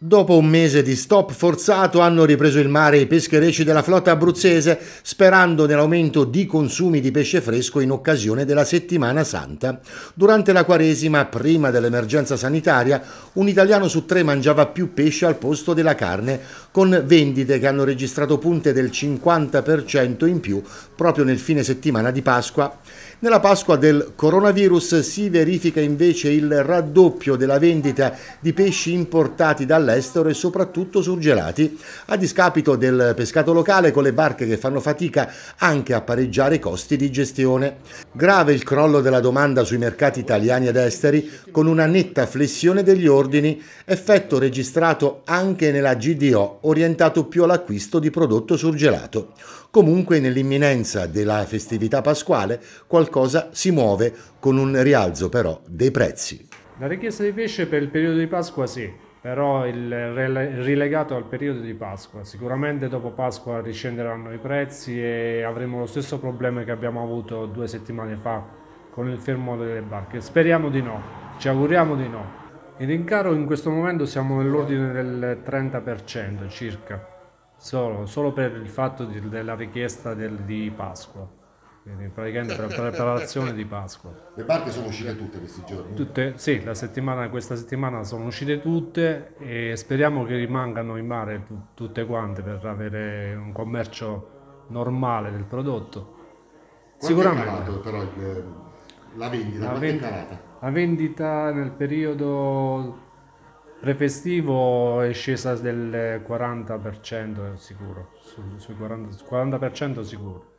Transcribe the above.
Dopo un mese di stop forzato hanno ripreso il mare i pescherecci della flotta abruzzese sperando nell'aumento di consumi di pesce fresco in occasione della settimana santa. Durante la quaresima, prima dell'emergenza sanitaria, un italiano su tre mangiava più pesce al posto della carne, con vendite che hanno registrato punte del 50% in più proprio nel fine settimana di Pasqua. Nella Pasqua del coronavirus si verifica invece il raddoppio della vendita di pesci importati dall'estero all'estero e soprattutto surgelati, a discapito del pescato locale con le barche che fanno fatica anche a pareggiare i costi di gestione. Grave il crollo della domanda sui mercati italiani ed esteri con una netta flessione degli ordini, effetto registrato anche nella GDO orientato più all'acquisto di prodotto surgelato. Comunque nell'imminenza della festività pasquale qualcosa si muove con un rialzo però dei prezzi. La richiesta di pesce per il periodo di Pasqua sì, però il rilegato al periodo di Pasqua. Sicuramente dopo Pasqua riscenderanno i prezzi e avremo lo stesso problema che abbiamo avuto due settimane fa con il fermo delle barche. Speriamo di no, ci auguriamo di no. In rincaro in questo momento siamo nell'ordine del 30% circa, solo, solo per il fatto di, della richiesta del, di Pasqua quindi praticamente per la preparazione di Pasqua. Le barche sono uscite tutte questi giorni? Tutte, sì, settimana, questa settimana sono uscite tutte e speriamo che rimangano in mare tutte quante per avere un commercio normale del prodotto. Quanto Sicuramente. È però il, la vendita, la vendita, la vendita nel periodo prefestivo è scesa del 40% sicuro, sul, sul 40%, 40 sicuro.